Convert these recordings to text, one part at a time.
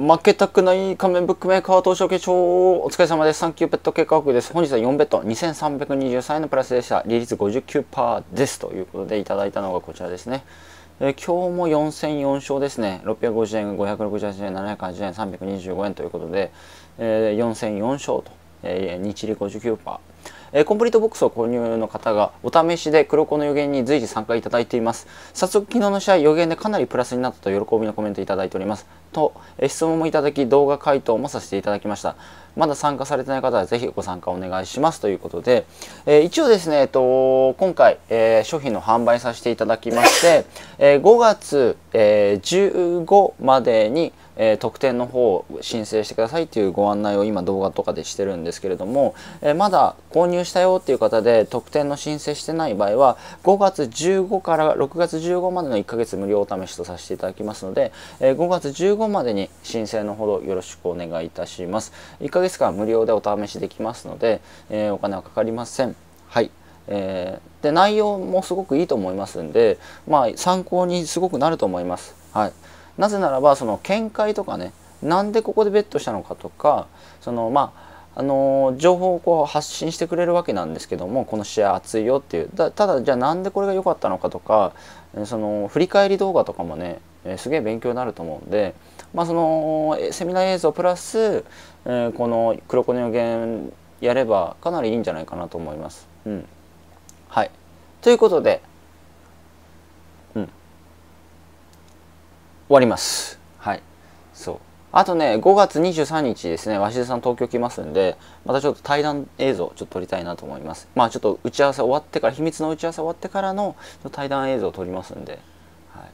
負けたくない仮面ブックメーカー投資証券お疲れ様です。サンキューット計画です。本日は4ベッド2323円のプラスでした。利率59%です。ということでいただいたのがこちらですね。え今日も4戦4勝ですね。650円、568円、780円、325円ということで、えー、4戦4勝と、えー、日利59%。えー、コンプリートボックスを購入の方がお試しで黒子の予言に随時参加いただいています早速昨日の試合予言でかなりプラスになったと喜びのコメントいただいておりますと、えー、質問もいただき動画回答もさせていただきましたまだ参加されてない方はぜひご参加お願いしますということで、えー、一応ですね、えっと、今回、えー、商品の販売させていただきまして、えー、5月、えー、15までに、えー、特典の方を申請してくださいというご案内を今動画とかでしてるんですけれども、えー、まだ購入入したよっていう方で特典の申請してない場合は5月15から6月15までの1ヶ月無料お試しとさせていただきますので、え5月15までに申請のほどよろしくお願いいたします1ヶ月間無料でお試しできますので、えお金はかかりませんはいえー、で内容もすごくいいと思いますんで、まあ、参考にすごくなると思います。はい、なぜならばその見解とかねなんでここでベットしたのかとかそのまああの情報をこう発信してくれるわけなんですけどもこの試合熱いよっていうただじゃあなんでこれが良かったのかとかその振り返り動画とかもねすげえ勉強になると思うんで、まあ、そのセミナー映像プラス、えー、この「黒子の予言」やればかなりいいんじゃないかなと思います。うん、はいということで、うん、終わります。はいそうあとね、5月23日ですね、鷲田さん東京来ますんで、またちょっと対談映像ちょっと撮りたいなと思います。まあちょっと打ち合わせ終わってから、秘密の打ち合わせ終わってからの対談映像を撮りますんで、はい、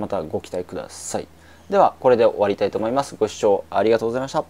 またご期待ください。では、これで終わりたいと思います。ご視聴ありがとうございました。